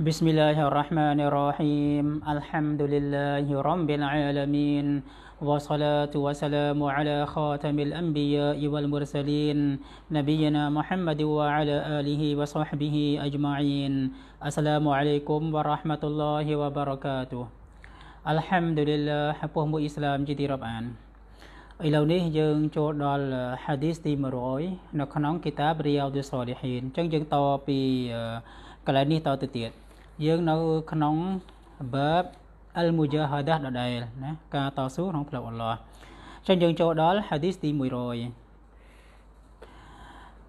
بسم الله الرحمن الرحيم الحمد لله رب العالمين والصلاة والسلام على خاتم الأنبياء والمرسلين نبينا محمد وعلى آله وصحبه أجمعين السلام عليكم ورحمة الله وبركاته الحمد لله إسلام جدي إلى ពុះមួយអ៊ីស្លាមជាទីរាប់អានឥឡូវនេះយើងចូលដល់ hadith ទ100 جن kitab riyadus salihin អញ្ចឹងយើងតពីកន្លែងនេះតទៅទៀតយើងនៅក្នុងបើបអលមូជាហដាដដែលណាការតស៊ូក្នុងផ្លូវអល់ឡោះចឹងយើងចូលដល់ហាឌីសទី100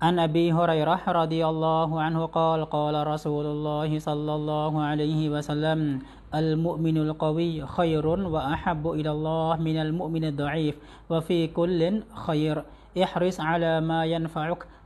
عن أبي هريرة رضي الله عنه قال قال رسول الله صلى الله عليه وسلم المؤمن القوي خير وأحب إلى الله من المؤمن الضعيف وفي كل خير احرص على ما ينفعك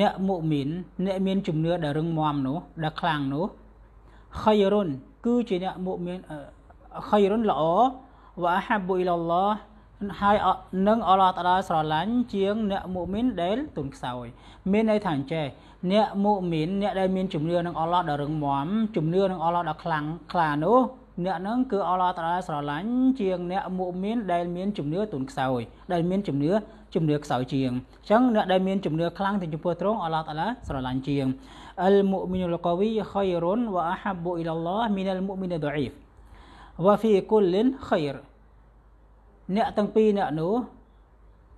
អ្នកមុមីនអ្នកមានជំនឿដែលរឹងមាំនោះដែលខ្លាំងនោះខៃរុនគឺជាអ្នកមុមានខៃរុនល្អវ៉ាហាប៊ូអ៊ីឡឡោះហើយនឹងអល់ឡោះតាឡាស្រឡាញ់ជាង អ្នកមុមីនដែលទុនខ្សោយ មានន័យថាអញ្ចេះអ្នកមុមីនអ្នកដែលមានជំនឿនឹងអល់ឡោះដ៏រឹងមាំជំនឿនឹងអល់ឡោះដ៏ខ្លាំងខ្លានោះអ្នកហ្នឹងគឺអល់ឡោះតាឡាស្រឡាញ់ជាងអ្នកមុមីនដែលមានជំនឿទុនខ្សោយដែលមានជំនឿជំនឿខ្សោយជាងអញ្ចឹងអ្នកដែលមានជំនឿខ្លាំងទៅចំពោះទ្រង់អល់ឡោះតាឡាស្រឡាញ់ជាងអលមុមីនុលកូវីខៃរុនវ៉ាហាប៊ូអ៊ីឡឡោះមីនលមុមីនដូអ៊ីហ្វវ៉ាហ្វីគុលលិនខៃរអ្នកទាំងពីរអ្នកនោះ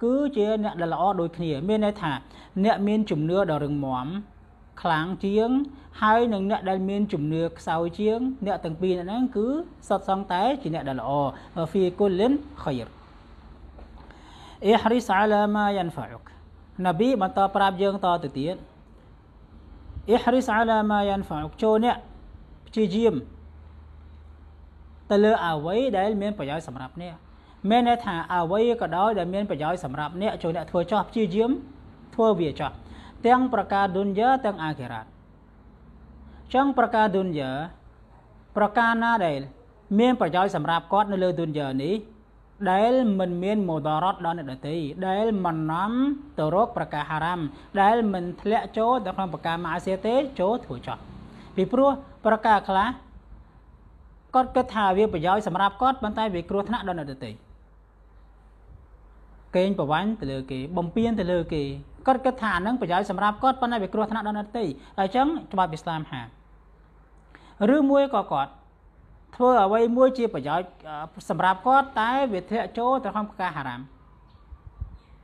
គឺជាអ្នកដែលល្អដូចគ្នា មានន័យថាអ្នកមាន ជំនឿដ៏រឹងមាំខ្លាំងជាងហើយនឹងអ្នកដែលមានជំនឿខ្សោយជាង អ្នកទាំងពីរហ្នឹងគឺសុទ្ធសឹងតែជាអ្នក ដែលល្អហ្វីគុលលិនខៃរអ៊ីហរិសអាឡាម៉ាយ៉ាន់ហ្វាអុកណាប៊ីបន្តប្រាប់យើងតទៅទៀតអ៊ីហរិសអាឡាម៉ាយ៉ាន់ហ្វាអុកចូលអ្នកព្យាយាមទៅលើអ្វីដែលមានប្រយោជន៍សម្រាប់អ្នកមានន័យថាអ្វីក៏ដោយដែលមានប្រយោជន៍សម្រាប់អ្នកចូលអ្នកធ្វើចោះព្យាយាម ធ្វើវាចោះទាំងប្រការឌុនយ៉ាទាំងអាខិរ៉ាត់ចឹងប្រការឌុនយ៉ាប្រការណាដែលមានប្រយោជន៍សម្រាប់គាត់នៅលើឌុនយ៉ានេះដែលមិនមានមូដរ៉តដល់អ្នកដទៃដែលមិននាំទៅរកប្រការហារ៉ាមដែលមិនធ្លាក់ចូលទៅក្នុងប្រការម៉ាសៀទេចូលធ្វើចោះពីព្រោះប្រការខ្លះគាត់គិតថាវា ប្រយោជន៍សម្រាប់គាត់ប៉ុន្តែវាគ្រោះថ្នាក់ដល់អ្នកដទៃកេងប្រវាញ់ទៅលើគេ បំពេញទៅលើគេគាត់គិតថាអានឹងប្រយោជន៍សម្រាប់គាត់ប៉ុន្តែវាគ្រោះថ្នាក់ដល់អ្នកទីហើយអញ្ចឹងច្បាប់អ៊ីស្លាមហាឬមួយក៏គាត់ធ្វើអ្វីមួយជាប្រយោជន៍សម្រាប់គាត់តែវាធាក់ចូលទៅក្នុងការហារ៉ាម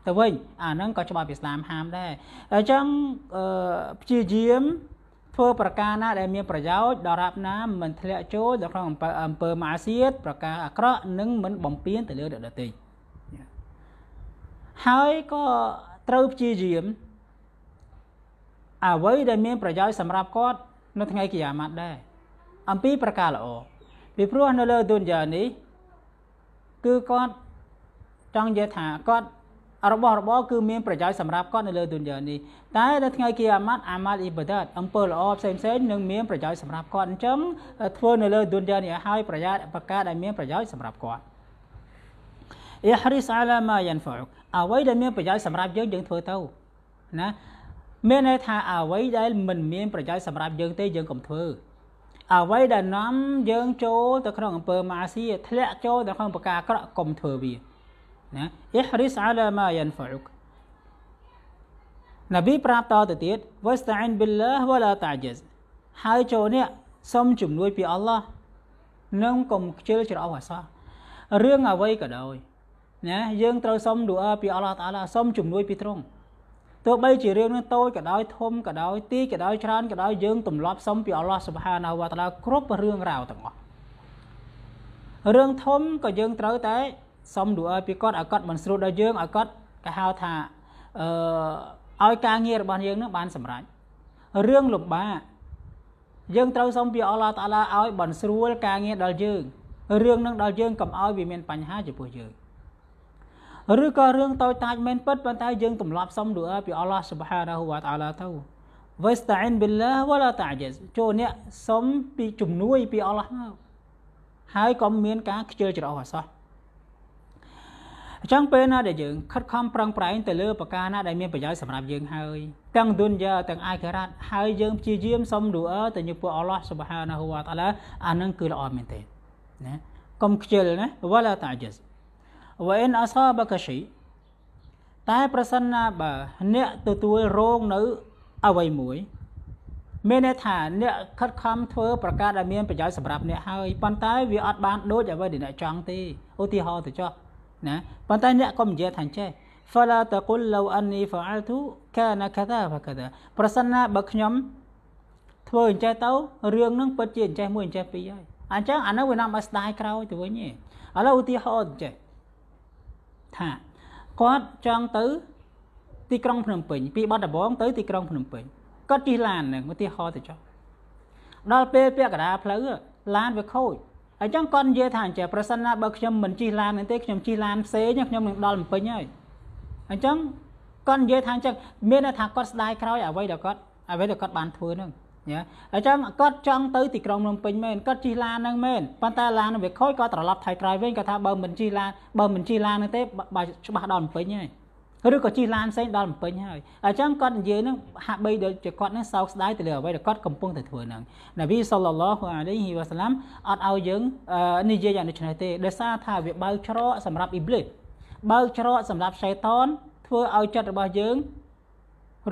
ទៅវិញអាហ្នឹងក៏ច្បាប់អ៊ីស្លាមហាមដែរអញ្ចឹងព្យាយាមធ្វើប្រការណាដែលមានប្រយោជន៍ដល់រាប់ណាមិនធ្លាក់ចូលដល់ក្នុងអំពើម៉ាស៊ីតប្រការអាក្រក់និងមិនបំពេញទៅលើអ្នកដទៃហើយក៏ត្រូវព្យាយាមអ្វីដែលមានប្រយោជន៍សម្រាប់គាត់នៅថ្ងៃកិយាម៉ាត់ដែរអំពីប្រការល្អពីព្រោះនៅលើទុនយ៉ានេះគឺគាត់ចង់និយាយថាគាត់របស់របរគឺមានប្រយោជន៍សម្រាប់គាត់នៅលើទុនយ៉ានេះតែនៅថ្ងៃគីអាម៉ាត់អាម៉ាត់អ៊ីបដាតអំពើល្អផ្សេងផ្សេងនឹងមានប្រយោជន៍សម្រាប់គាត់អញ្ចឹងធ្វើនៅលើទុនយ៉ានេះឲ្យប្រយ័ត្នប្រការដែលមានប្រយោជន៍សម្រាប់គាត់អ៊ីហរីសអាឡាម៉ាយ៉ានហ្វូកអ្វីដែលមានប្រយោជន៍សម្រាប់យើងយើងធ្វើទៅណាមានន័យថាអ្វីដែលមិនមាន ប្រយោជន៍សម្រាប់យើង ទេយើងកុំធ្វើអ្វីដែលនាំយើង ចូលទៅក្នុង អំពើម៉ាស៊ីធ្លាក់ចូលទៅក្នុងប្រការអាក្រក់កុំធ្វើវាណាអ៊ីហរីសអាឡាម៉ាយ៉ានហ្វាអ៊ុកណាប៊ីប្រាប់តទៅទៀតវ៉ាស្តាអ៊ីនប៊ីឡាហ៍វ៉ាឡាតាជីសហើយចូលនេះសូមជំនួយពីអល់ឡោះនិងកុំខ្ជិលច្រអូសអាសោះរឿងអ្វីក៏ដោយណាយើងត្រូវសុំឌូអាពីអល់ឡោះតាឡាសុំជំនួយពីទ្រង់ទោះបីជារឿងនឹងតូចក៏ដោយធំក៏ដោយទីក៏ដោយច្រើនក៏ដោយយើងទម្លាប់សុំពីអល់ឡោះសុបហានាវតាឡាគ្រប់រឿងរ៉ាវទាំងអស់រឿងធំក៏យើងត្រូវតែសុំឌូអាពីគាត់ឲ្យគាត់មិនស្រួលដល់យើងឲ្យគាត់គេហៅថាអឺឲ្យការងាររបស់យើងនឹងបានសម្រេចរឿងលំបាកយើងត្រូវសុំពីអល់ឡោះតាឡាឲ្យបានស្រួលការងារដល់យើងរឿងនឹងដល់យើងកុំឲ្យវាមានបញ្ហាចំពោះយើង។ឬក៏រឿងតូចតាចមែនពិតប៉ុន្តែយើងទម្លាប់សុំឌូអាពីអល់ឡោះស៊ុបហានាហ៊ូវតាអាឡាទៅ Wasta'in billah wala ta'jiz ចូលអ្នកសុំពីជំនួយពីអល់ឡោះមកហើយក៏មានការខ្ជិលច្រអូសអសោះអញ្ចឹងពេលណាដែលយើងខិតខំប្រឹងប្រែងទៅលើប្រការណាដែលមានប្រយោជន៍សម្រាប់យើងហើយទាំងឌុនយ៉ាទាំងអាខិរ៉ាត់ហើយយើងព្យាយាមសុំឌូអាទៅញពពួកអល់ឡោះស៊ុបហានាហ៊ូវតាអាឡាអានឹងគឺល្អមែនទេណាកុំខ្ជិលណាវ៉ាឡាតាជីសវេនអសបកសិតែប្រសិនណាបើអ្នកទទួលរងនៅអ្វីមួយមានន័យថាអ្នកខិតខំធ្វើប្រកាសដែលមានប្រយោជន៍សម្រាប់អ្នកហើយប៉ុន្តែវាអត់បានដូចអ្វីដែលអ្នកចង់ទេឧទាហរណ៍ទៅចុះណាប៉ុន្តែអ្នកក៏និយាយថាចេះ فلا تقل لو اني فعلت كان كذا وكذا ប្រសិនណាបើខ្ញុំធ្វើអញ្ចេះទៅរឿងហ្នឹងពិតជាអញ្ចេះមួយអញ្ចេះពីរហើយអញ្ចឹងអានោះវានាំឲ្យស្ដាយក្រោយទៅវិញឯងឥឡូវឧទាហរណ៍អញ្ចេះថាគាត់ចង់ទៅទីក្រុងភ្នំពេញពីបាត់ដំបងទៅទីក្រុងភ្នំពេញគាត់ជិះឡានហ្នឹងឧទាហរណ៍ទៅចុះដល់ពេលពាក់កណ្ដាលផ្លូវឡានវាខូចអញ្ចឹងគាត់និយាយថាអញ្ចឹងប្រសិនណាបើខ្ញុំមិនជិះឡានហ្នឹងទេខ្ញុំជិះឡានផ្សេងខ្ញុំនឹងដល់ភ្នំពេញហើយអញ្ចឹងគាត់និយាយថាអញ្ចឹងមានន័យថាគាត់ស្ដាយក្រោយអ្វីដែលគាត់អ្វីដែលគាត់បានធ្វើហ្នឹងណាអញ្ចឹងគាត់ចង់ទៅទីក្រុងភ្នំពេញមែនគាត់ជិះឡានហ្នឹងមែនប៉ុន្តែឡានវាខូចគាត់ត្រឡប់ថៃក្រោយវិញគាត់ថាបើមិនជិះឡានបើមិនជិះឡានហ្នឹងទេបើច្បាស់ដល់ភ្នំពេញហើយឬក៏ជិះឡានផ្សេងដល់ភ្នំពេញហើយអញ្ចឹងគាត់និយាយនឹងហាក់បីដូចជាគាត់នឹងសោកស្ដាយទៅលើអ្វីដែលគាត់កំពុងតែធ្វើហ្នឹងនប៊ីសល្លឡោះអាឡៃហ៊ីវ៉ាសាឡាំអត់ឲ្យយើងនិយាយយ៉ាងដូចនេះទេដោយសារថាវាបើកច្រកសម្រាប់អ៊ីប្លីសបើកច្រកសម្រាប់សេតានធ្វើឲ្យចិត្តរបស់យើង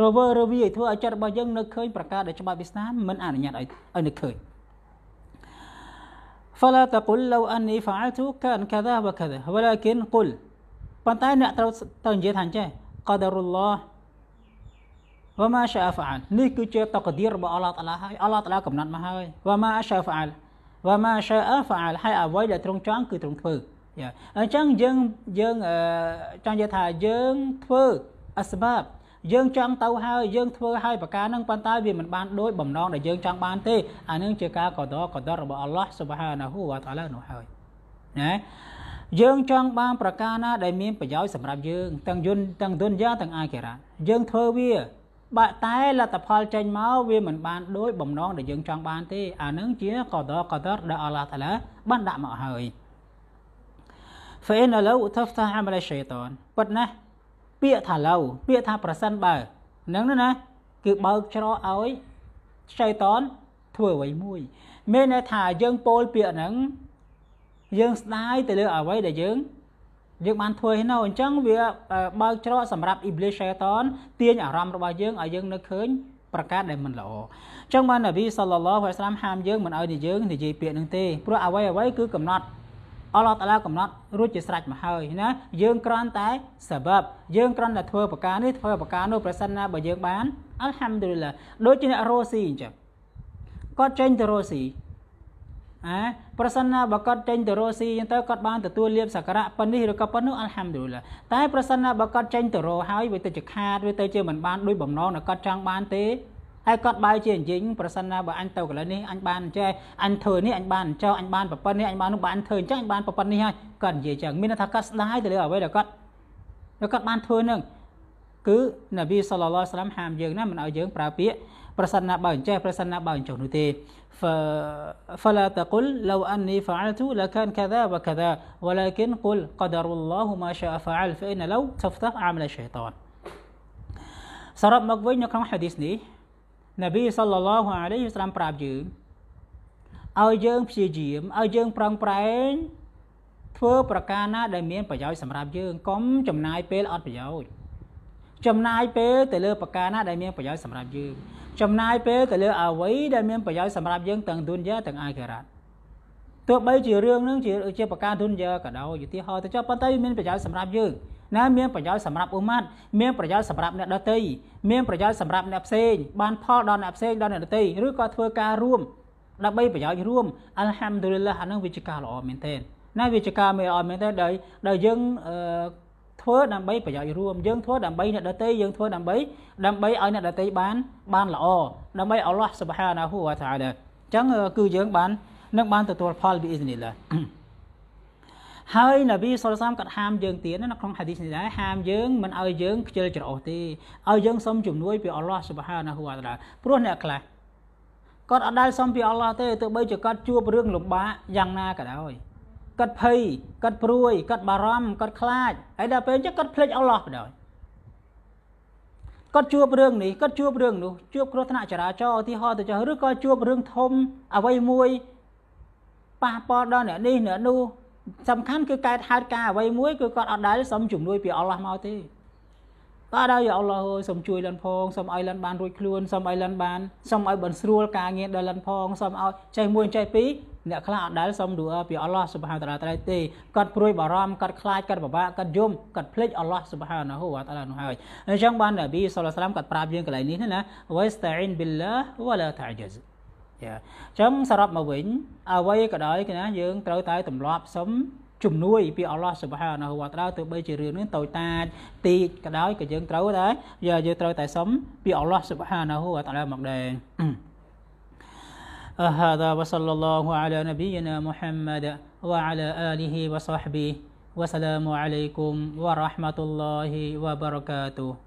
រវើរវាយធ្វើឲ្យចិត្តរបស់យើងនៅឃើញប្រការដែលច្បាប់វាសនាមិនអនុញ្ញាតឲ្យឲ្យនៅឃើញ فلا تقل لو اني فعلت كان كذا وكذا ولكن قل ប៉ុន្តែអ្នកត្រូវទៅនិយាយថាអញ្ចេះ قدر الله وما شاء فعل នេះគឺជាតកឌីររបស់អល់ឡោះតាឡាហើយអល់ឡោះតាឡាកំណត់មកហើយ وما شاء فعل وما شاء فعل ហើយអ្វីដែលទ្រង់ចង់គឺទ្រង់ធ្វើអញ្ចឹងយើងយើងចង់និយាយថាយើងធ្វើអស្បាប់យើងចង់ទៅហើយយើងធ្វើហើយប្រការនឹងប៉ុន្តែវាមិនបានដូចបំណងដែលយើងចង់បានទេអានឹងជាការកដរកដររបស់អល់ឡោះសុបហានាហ៊ូវតាឡានោះហើយណាយើងចង់បានប្រការណាដែលមានប្រយោជន៍សម្រាប់យើងទាំងយុនទាំងទុនយ៉ាទាំងអាគិរ៉ាយើងធ្វើវាបើតែលទ្ធផលចេញមកវាមិនបានដូចបំណងដែលយើងចង់បានទេអានឹងជា កដរកដរដែលអល់ឡោះតាឡាបានដាក់មកហើយ فإن لو تفتح عمل الشيطان ប៉ុន្តែពាក្យថាឡូវពាក្យថាប្រសិនបើហ្នឹងណាគឺបើកច្រកឲ្យឆៃតនធ្វើអ្វីមួយ មានន័យថាយើងពោលពាក្យហ្នឹងយើងស្ដាយទៅលើអ្វីដែលយើងយើងបានធ្វើហ្នឹងអញ្ចឹងវាបើកច្រកសម្រាប់អ៊ីប្លីសឆៃតនទាញអារម្មណ៍របស់យើងឲ្យយើងនឹកឃើញប្រការដែលមិនល្អអញ្ចឹងបាននប៊ីសល្លឡោះអាឡៃហាមយើងមិនឲ្យយើងនិយាយពាក្យហ្នឹងទេព្រោះអ្វីអ្វីគឺកំណត់អល់ឡោះតាឡាកំណត់រួចជាស្រេចមកហើយណាយើងគ្រាន់តែសបបយើងគ្រាន់តែធ្វើប្រការនេះធ្វើប្រការនោះប្រសិនណាបើយើងបានអัลហាំឌុលឡាដូចជាអ្នករ៉ូស៊ីអញ្ចឹងគាត់ចេញទៅរ៉ូស៊ីអាប្រសិនណាបើគាត់ចេញទៅរ៉ូស៊ីអញ្ចឹងទៅគាត់បានទទួលលៀបសក្ការៈប៉ុណ្នេះឬក៏ប៉ុណ្នោះអัลហាំឌុលឡាតែ ប្រសិនណាបើគាត់ចេញទៅរ៉ូហើយវាទៅជាខាតវាទៅជាមិនបានដោយបំណងដែលគាត់ចង់បានទេហើយគាត់បាយជាអញ្ចឹងប្រសិនណាបើអញទៅកន្លែងនេះអញបានចេះអញធ្វើនេះអញបានចោអញបានប្រពន្ធនេះអញបាននោះបានធ្វើអញ្ចឹងអញបានប្រពន្ធនេះហើយគាត់និយាយអញ្ចឹងមានន័យថាគាត់ស្ដាយទៅលើអ្វីដែលគាត់ដែលគាត់បានធ្វើនឹងគឺនប៊ីសល្លឡោះសាឡាំហាមយើងណាមិនឲ្យយើង ប្រើពាក្យប្រសិនណាបើអញ្ចេះប្រសិនណាបើអញ្ចោះនោះទេ فلا تقل لو أني فعلت لكان كذا وكذا ولكن قل قدر الله ما شاء فعل فإن لو تفتح عمل الشيطان សរុបមកវិញនៅក្នុងហាឌីសនេះនប៊ីសល្លឡោះអាឡៃហ៊ីស្លាមប្រាប់យើងឲ្យយើងព្យាយាមឲ្យយើងប្រឹងប្រែងធ្វើប្រការណាដែលមានប្រយោជន៍សម្រាប់យើងកុំចំណាយពេលអត់ប្រយោជន៍ចំណាយពេលទៅលើប្រការណាដែលមានប្រយោជន៍សម្រាប់យើងចំណាយពេលទៅលើអ្វីដែលមានប្រយោជន៍សម្រាប់យើងទាំងទុនយ៉ាទាំងអាខិរ៉ាត់ទោះបីជារឿងនឹងជាជាប្រការទុនយ៉ាក៏ដោយឧទាហរណ៍ទៅចុះប៉ុន្តែវាមានប្រយោជន៍សម្រាប់យើងណាមានប្រយោជន៍សម្រាប់អ៊ុម៉ាត់មានប្រយោជន៍សម្រាប់អ្នកដទៃមានប្រយោជន៍សម្រាប់អ្នកផ្សេងបានផលដល់អ្នកផ្សេងដល់អ្នកដទៃឬក៏ធ្វើការរួមដើម្បីប្រយោជន៍រួមអាល់ហាំឌុលីឡាអានឹងវាជាការល្អមែនទែនណាវាជាការមានល្អមែនទែនដោយដោយយើងអឺធ្វើដើម្បីប្រយោជន៍រួមយើងធ្វើដើម្បីអ្នកដទៃយើងធ្វើដើម្បីដើម្បីឲ្យអ្នកដទៃបានបានល្អដើម្បីអល់ឡោះសុបហានាហ៊ូវតាអាឡាអញ្ចឹងគឺយើងបាននឹងបានទទួលផលពីអ៊ីស្នីឡាហើយនប៊ីសុលសាមក៏ហាមយើងទៀតណាក្នុងហាឌីសនេះដែរហាមយើងមិនឲ្យយើងខ្ជិលច្រអូសទេឲ្យយើងសុំជំនួយពីអល់ឡោះសុបហាណាហ៊ូវ៉ាតាឡាព្រោះអ្នកខ្លះគាត់អត់ដែលសុំពីអល់ឡោះទេទោះបីជាគាត់ជួបរឿងលំបាកយ៉ាងណាក៏ដោយគាត់ភ័យគាត់ព្រួយគាត់បារម្ភគាត់ខ្លាចហើយដល់ពេលចឹងគាត់ភ្លេចអល់ឡោះបណ្ដោយគាត់ជួបរឿងនេះគាត់ជួបរឿងនោះជួបគ្រោះថ្នាក់ចរាចរណ៍ឧទាហរណ៍ទៅចោះឬក៏ជួបរឿងធំអ្វីមួយប៉ះពាល់ដល់អ្នកនេះអ្នកនោះសំខាន់គឺកើតហេតុការអ្វីមួយគឺគាត់អត់ដែលសុំជំនួយពីអល់ឡោះមកទេតើដល់យ៉ាអល់ឡោះអើយសុំជួយលិនផងសុំឲ្យលិនបានរួចខ្លួនសុំឲ្យលិនបានសុំឲ្យបានស្រួលការងារដល់លិនផងសុំឲ្យចេះមួយចេះពីរអ្នកខ្លះអត់ដែលសុំឌូអើពីអល់ឡោះសុបហានតាឡាត្រៃទេគាត់ព្រួយបារម្ភគាត់ខ្លាចគាត់ពិបាកគាត់យំគាត់ភ្លេចអល់ឡោះសុបហានហូវតាឡានោះហើយអញ្ចឹងបាននប៊ីសល្លឡាហ៍គាត់ប្រាប់យើងកន្លែងនេះណាវ៉ៃស្តាអ៊ីនប៊ីលឡាហ៍វ៉ាឡាតាអាជិសចាអញ្ចឹងសរុបមកវិញអ្វីក៏ដោយគឺណាយើងត្រូវតែទម្លាប់សុំជំនួយពីអល់ឡោះសុបហានហូវតាឡាទោះបីជារឿងនេះតូចតាចតិចក៏ដោយក៏យើងត្រូវដែរយើងត្រូវតែសុំពីអល់ឡោះសុបហានហូវតាឡាមកដែរ هذا وصلى الله على نبينا محمد وعلى آله وصحبه والسلام عليكم ورحمة الله وبركاته